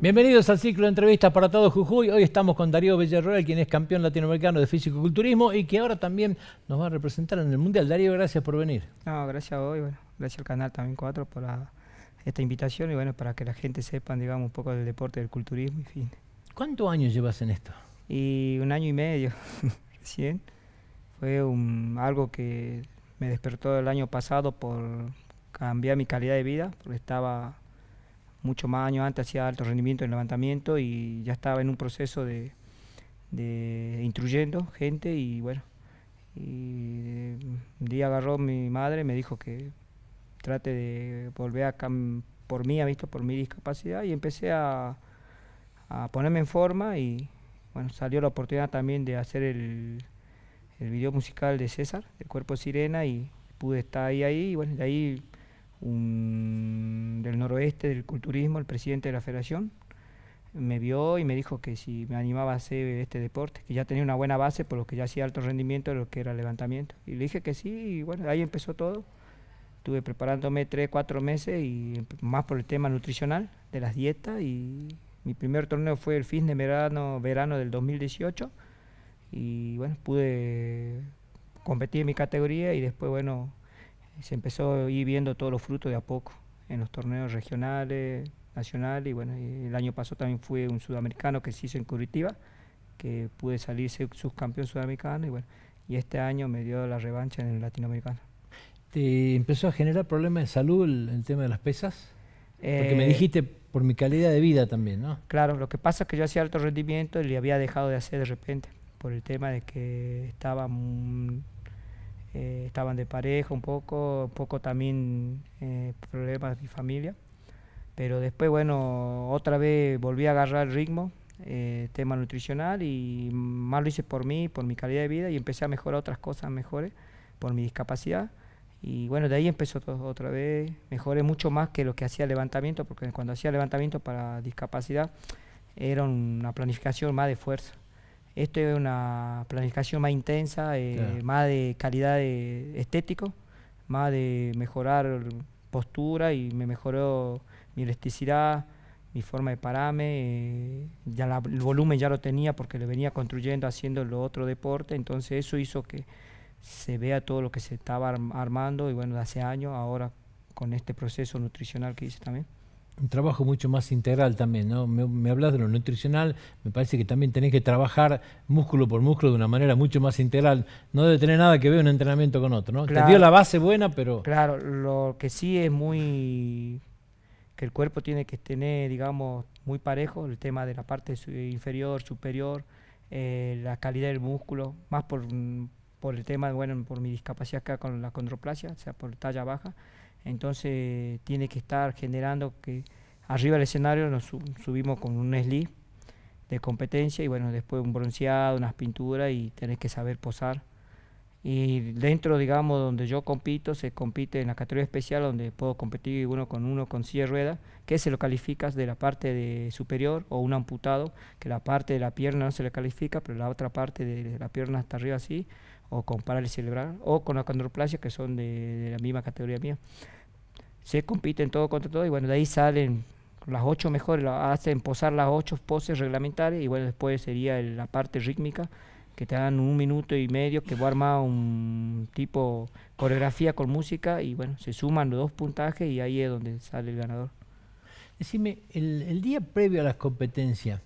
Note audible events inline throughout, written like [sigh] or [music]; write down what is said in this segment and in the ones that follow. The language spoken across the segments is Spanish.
Bienvenidos al ciclo de entrevistas para todos Jujuy. Hoy estamos con Darío Villarroel, quien es campeón latinoamericano de físico-culturismo y que ahora también nos va a representar en el Mundial. Darío, gracias por venir. No, gracias a vos bueno, gracias al canal también 4 por esta invitación y bueno, para que la gente sepa, digamos, un poco del deporte, del culturismo y fin. ¿Cuántos años llevas en esto? Y un año y medio [laughs] recién. Fue algo que me despertó el año pasado por cambiar mi calidad de vida, porque estaba mucho más años antes hacía alto rendimiento en levantamiento y ya estaba en un proceso de, de instruyendo gente y bueno, mm, un día agarró mi madre, me dijo que trate de volver acá mm, por mí, visto por mi discapacidad y empecé a, ponerme en forma y bueno, salió la oportunidad también de hacer el, el video musical de César, de cuerpo sirena y pude estar ahí ahí y bueno, de ahí del noroeste del culturismo, el presidente de la federación, me vio y me dijo que si me animaba a hacer este deporte, que ya tenía una buena base por lo que ya hacía alto rendimiento de lo que era levantamiento. Y le dije que sí, y bueno, ahí empezó todo. Estuve preparándome tres, cuatro meses y más por el tema nutricional de las dietas. Y mi primer torneo fue el fin de verano, verano del 2018. Y bueno, pude competir en mi categoría y después, bueno, se empezó a ir viendo todos los frutos de a poco en los torneos regionales, nacionales, y bueno, el año pasado también fue un sudamericano que se hizo en Curitiba, que pude salir subcampeón sudamericano, y bueno, y este año me dio la revancha en el latinoamericano. ¿Te empezó a generar problemas de salud el, tema de las pesas? Porque me eh, dijiste por mi calidad de vida también, ¿no? Claro, lo que pasa es que yo hacía alto rendimiento y le había dejado de hacer de repente, por el tema de que estaba... Eh, estaban de pareja un poco, un poco también eh, problemas de mi familia. Pero después, bueno, otra vez volví a agarrar el ritmo, eh, tema nutricional, y más lo hice por mí, por mi calidad de vida, y empecé a mejorar otras cosas mejores por mi discapacidad. Y bueno, de ahí empezó otra vez, mejoré mucho más que lo que hacía levantamiento, porque cuando hacía levantamiento para discapacidad era una planificación más de fuerza. Esto es una planificación más intensa, eh, más de calidad estética, estético, más de mejorar postura y me mejoró mi elasticidad, mi forma de pararme, eh, ya el volumen ya lo tenía porque lo venía construyendo haciendo lo otro deporte, entonces eso hizo que se vea todo lo que se estaba armando y bueno, hace años, ahora con este proceso nutricional que hice también un trabajo mucho más integral también, ¿no? Me, hablas de lo nutricional, me parece que también tenés que trabajar músculo por músculo de una manera mucho más integral. No debe tener nada que ver un entrenamiento con otro, ¿no? Te dio la base buena, pero... Claro, lo que sí es muy... que el cuerpo tiene que tener, digamos, muy parejo, el tema de la parte inferior, superior, eh, la calidad del músculo, más por, por el tema, bueno, por mi discapacidad acá con la condroplasia, o sea, por talla baja. Entonces tiene que estar generando que arriba del escenario nos subimos con un slip de competencia y bueno, después un bronceado, unas pinturas y tenés que saber posar. Y dentro, digamos, donde yo compito, se compite en la categoría especial donde puedo competir uno con uno con silla de rueda, que se lo calificas de la parte de superior o un amputado, que la parte de la pierna no se le califica, pero la otra parte de la pierna hasta arriba así o con parálisis cerebral o con la que son de, la misma categoría mía. Se compiten todo contra todo y bueno, de ahí salen las ocho mejores, hacen posar las ocho poses reglamentarias y bueno, después sería la parte rítmica que te dan un minuto y medio que va a un tipo coreografía con música y bueno, se suman los dos puntajes y ahí es donde sale el ganador. Decime, el día previo a las competencias,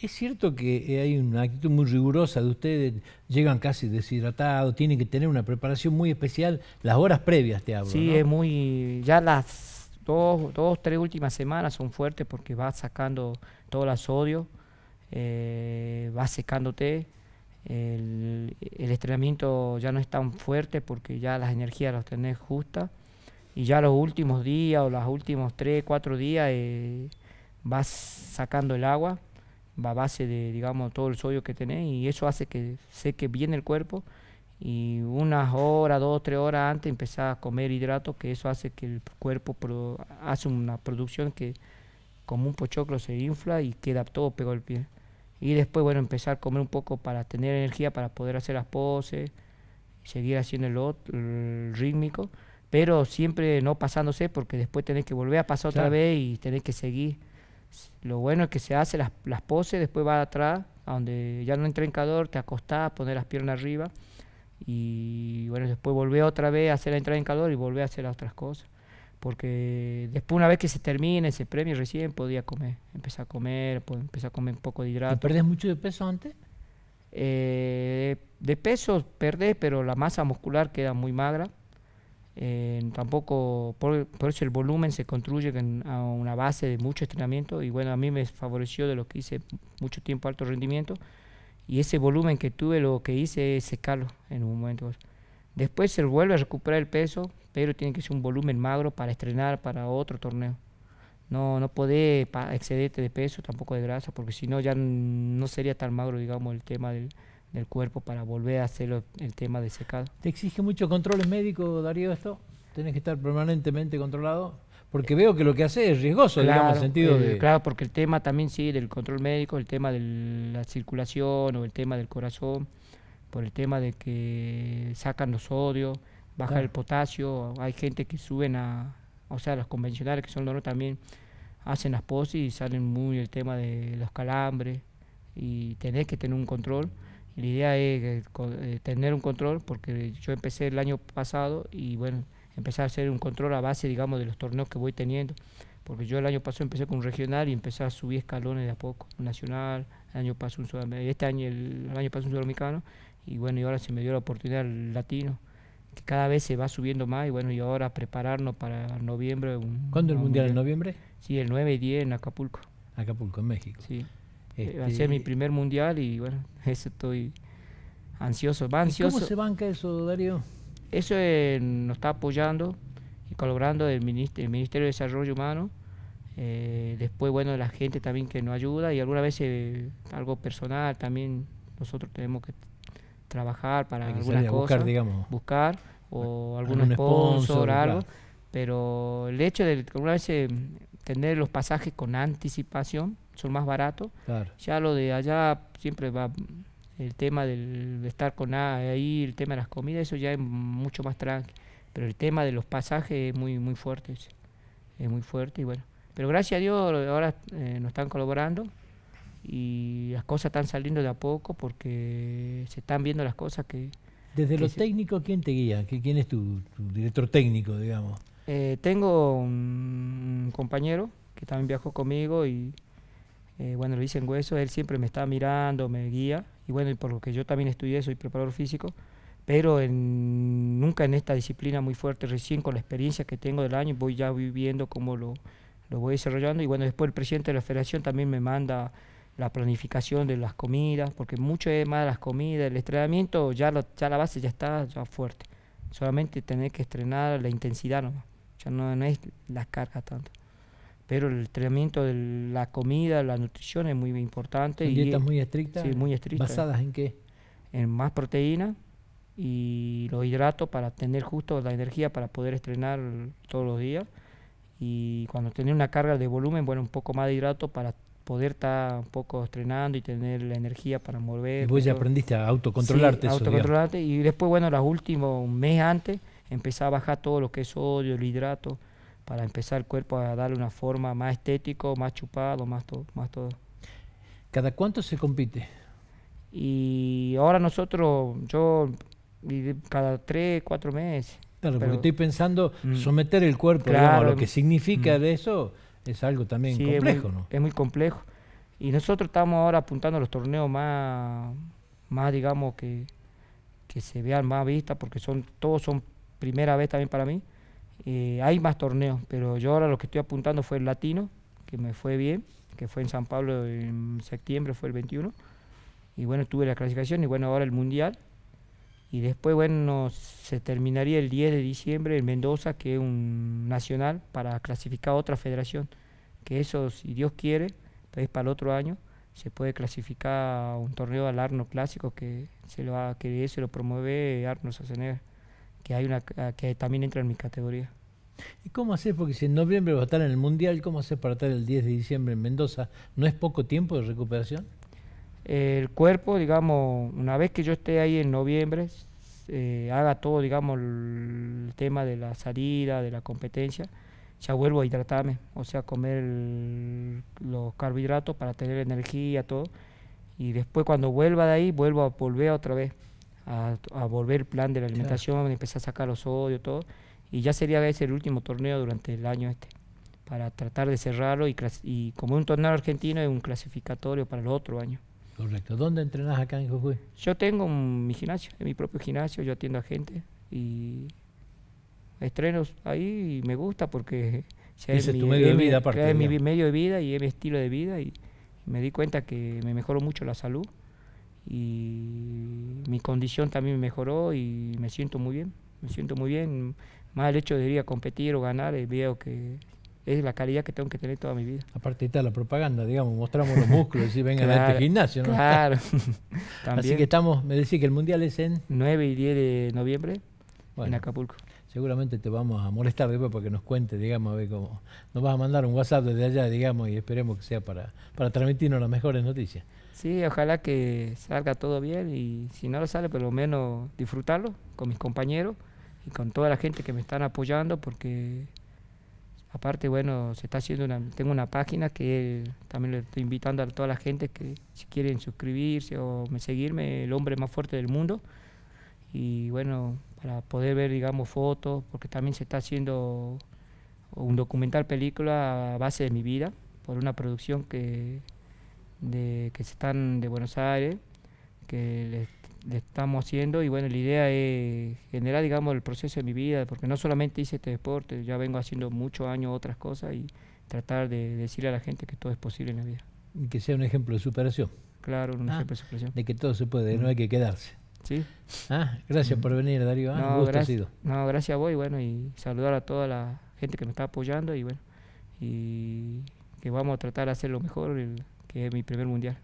¿Es cierto que eh, hay una actitud muy rigurosa de ustedes? Llegan casi deshidratados, tienen que tener una preparación muy especial las horas previas, te hablo. Sí, es muy. Ya las dos, tres últimas semanas son fuertes porque vas sacando todo el sodio, eh, vas secándote. El, estrenamiento ya no es tan fuerte porque ya las energías las tenés justas. Y ya los últimos días o los últimos tres, cuatro días eh, vas sacando el agua a base de, digamos, todo el sodio que tenés y eso hace que seque bien el cuerpo y unas horas, dos, tres horas antes empezar a comer hidratos, que eso hace que el cuerpo pro, hace una producción que como un pochoclo se infla y queda todo pegado al pie. Y después, bueno, empezar a comer un poco para tener energía, para poder hacer las poses, seguir haciendo el, otro, rítmico, pero siempre no pasándose porque después tenés que volver a pasar otra vez y tenés que seguir. Lo bueno es que se hace las, poses, después va atrás, a donde ya no entra calor te acostás, poner las piernas arriba y bueno, después volvé otra vez a hacer la entrada en calor y volver a hacer las otras cosas. Porque después, una vez que se termine ese premio, recién podía comer, empezar a comer, empezar a comer un poco de hidrato. perdés mucho de peso antes? Eh, de peso perdés, pero la masa muscular queda muy magra. Eh, tampoco, por, eso el volumen se construye a una base de mucho entrenamiento y bueno, a mí me favoreció de lo que hice mucho tiempo alto rendimiento y ese volumen que tuve lo que hice es secarlo en un momento. Después se vuelve a recuperar el peso, pero tiene que ser un volumen magro para estrenar para otro torneo. No, no podés excederte de peso, tampoco de grasa, porque si no ya no sería tan magro, digamos, el tema del, del cuerpo para volver a hacer el tema de secado. ¿Te exige mucho control médico, Darío, esto? Tienes que estar permanentemente controlado? Porque veo que lo que hace es riesgoso, claro, digamos, sentido eh, de... Claro, porque el tema también sí del control médico, el tema de la circulación o el tema del corazón, por el tema de que sacan los sodios, baja el potasio, hay gente que suben a, o sea, los convencionales que son los también hacen las poses y salen muy el tema de los calambres y tenés que tener un control la idea es eh, eh, tener un control, porque yo empecé el año pasado y bueno, empecé a hacer un control a base, digamos, de los torneos que voy teniendo. Porque yo el año pasado empecé con un regional y empecé a subir escalones de a poco. Un nacional, el año pasado un sudamericano, este año, el, año pasado un sudamericano, y bueno, y ahora se me dio la oportunidad el latino que cada vez se va subiendo más y bueno, y ahora prepararnos para noviembre. ¿Cuándo el mundial? ¿En noviembre? Sí, el 9 y 10 en Acapulco. Acapulco, en México. Sí. Este, a ser mi primer mundial y bueno, [laughs] eso estoy ansioso. ansioso. ¿Cómo se banca eso, Darío? Eso eh, nos está apoyando y colaborando el, Ministerio, de Desarrollo Humano. Eh, después, bueno, la gente también que nos ayuda y algunas veces eh, algo personal también nosotros tenemos que trabajar para algunas cosas. Buscar, digamos. Buscar o algún, sponsor, algo. Pero el hecho de alguna vez tener los pasajes con anticipación son más baratos. Ya lo de allá siempre va el tema del estar con ahí, el tema de las comidas, eso ya es mucho más tranquilo Pero el tema de los pasajes es muy, muy fuerte. Es, muy fuerte y bueno. Pero gracias a Dios ahora eh, nos están colaborando y las cosas están saliendo de a poco porque se están viendo las cosas que... Desde lo los técnicos, ¿quién te guía? ¿Quién es tu, director técnico, digamos? Eh, tengo un compañero que también viajó conmigo y eh, bueno, dicen Hueso, él siempre me está mirando, me guía, y bueno, y por lo que yo también estudié, soy preparador físico, pero en, nunca en esta disciplina muy fuerte, recién con la experiencia que tengo del año, voy ya viviendo cómo lo, lo voy desarrollando, y bueno, después el presidente de la federación también me manda la planificación de las comidas, porque mucho es más las comidas, el entrenamiento, ya, ya la base ya está fuerte, solamente tener que estrenar la intensidad nomás, ya no, no es la carga tanto pero el entrenamiento de la comida, la nutrición es muy importante. y dietas muy estrictas? Sí, muy estrictas. ¿Basadas en qué? En más proteína y los hidratos para tener justo la energía para poder estrenar todos los días. Y cuando tenés una carga de volumen, bueno, un poco más de hidrato para poder estar un poco estrenando y tener la energía para mover. Y vos ya aprendiste a autocontrolarte. Sí, autocontrolarte. Y después, bueno, los últimos, un mes antes, empecé a bajar todo lo que es sodio, el hidrato para empezar el cuerpo a darle una forma más estético, más chupado, más, todo, más todo. ¿Cada cuánto se compite? Y ahora nosotros, yo cada tres, cuatro meses. Claro, porque estoy pensando mm. someter el cuerpo a lo que significa mm. de eso es algo también complejo, es muy, ¿no? Es muy complejo. Y nosotros estamos ahora apuntando a los torneos más, más digamos, que, que se vean más vistas, porque son todos son primera vez también para mí. Eh, hay más torneos, pero yo ahora lo que estoy apuntando fue el latino, que me fue bien, que fue en San Pablo en septiembre, fue el 21. Y bueno, tuve la clasificación y bueno, ahora el mundial. Y después, bueno, se terminaría el 10 de diciembre en Mendoza, que es un nacional, para clasificar a otra federación. Que eso, si Dios quiere, pues para el otro año se puede clasificar a un torneo al Arno Clásico, que, se lo, que se lo promueve Arno Sassenegger que, hay una, que también entra en mi categoría. ¿Y cómo haces? Porque si en noviembre vas a estar en el Mundial, ¿cómo haces para estar el 10 de diciembre en Mendoza? ¿No es poco tiempo de recuperación? El cuerpo, digamos, una vez que yo esté ahí en noviembre, eh, haga todo, digamos, el tema de la salida, de la competencia, ya vuelvo a hidratarme, o sea, comer los carbohidratos para tener energía, todo. Y después cuando vuelva de ahí, vuelvo a volver otra vez a, volver el plan de la alimentación, empezar a sacar los odios todo. Y ya sería ese el último torneo durante el año este, para tratar de cerrarlo y, y como un torneo argentino es un clasificatorio para el otro año. Correcto. ¿Dónde entrenas acá en Jujuy? Yo tengo mi gimnasio, en mi propio gimnasio, yo atiendo a gente y estrenos ahí y me gusta porque es, tu medio de vida, es, es mi medio de vida y es mi estilo de vida y me di cuenta que me mejoró mucho la salud y mi condición también mejoró y me siento muy bien, me siento muy bien, más el hecho de ir a competir o ganar, eh, veo que es la calidad que tengo que tener toda mi vida. Aparte está la propaganda, digamos, mostramos los músculos y vengan a este gimnasio, ¿no? Claro. [laughs] [laughs] Así que estamos, me decís que el mundial es en 9 y 10 de noviembre en Acapulco. Seguramente te vamos a molestar después para que nos cuentes, digamos, a ver cómo nos vas a mandar un WhatsApp desde allá, digamos, y esperemos que sea para para transmitirnos las mejores noticias. Sí, ojalá que salga todo bien y si no lo sale, por lo menos disfrutarlo con mis compañeros y con toda la gente que me están apoyando porque aparte, bueno, se está haciendo una, tengo una página que también le estoy invitando a toda la gente que si quieren suscribirse o seguirme, el hombre más fuerte del mundo y bueno, para poder ver, digamos, fotos, porque también se está haciendo un documental película a base de mi vida por una producción que de, que se están de Buenos Aires, que le, estamos haciendo y bueno, la idea es generar, digamos, el proceso de mi vida, porque no solamente hice este deporte, ya vengo haciendo muchos años otras cosas y tratar de decirle a la gente que todo es posible en la vida. Y que sea un ejemplo de superación. Claro, un ah. ejemplo de superación. De que todo se puede, mm. no hay que quedarse. Sí. Ah, gracias mm. por venir, Darío. Ah, no, gracias, sido. no, gracias a vos y bueno, y saludar a toda la gente que me está apoyando y bueno, y que vamos a tratar de hacer lo mejor que es mi primer mundial.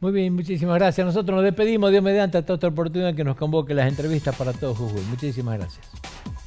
Muy bien, muchísimas gracias. Nosotros nos despedimos, Dios mediante, hasta esta oportunidad que nos convoque las entrevistas para todos Jujuy. Muchísimas gracias.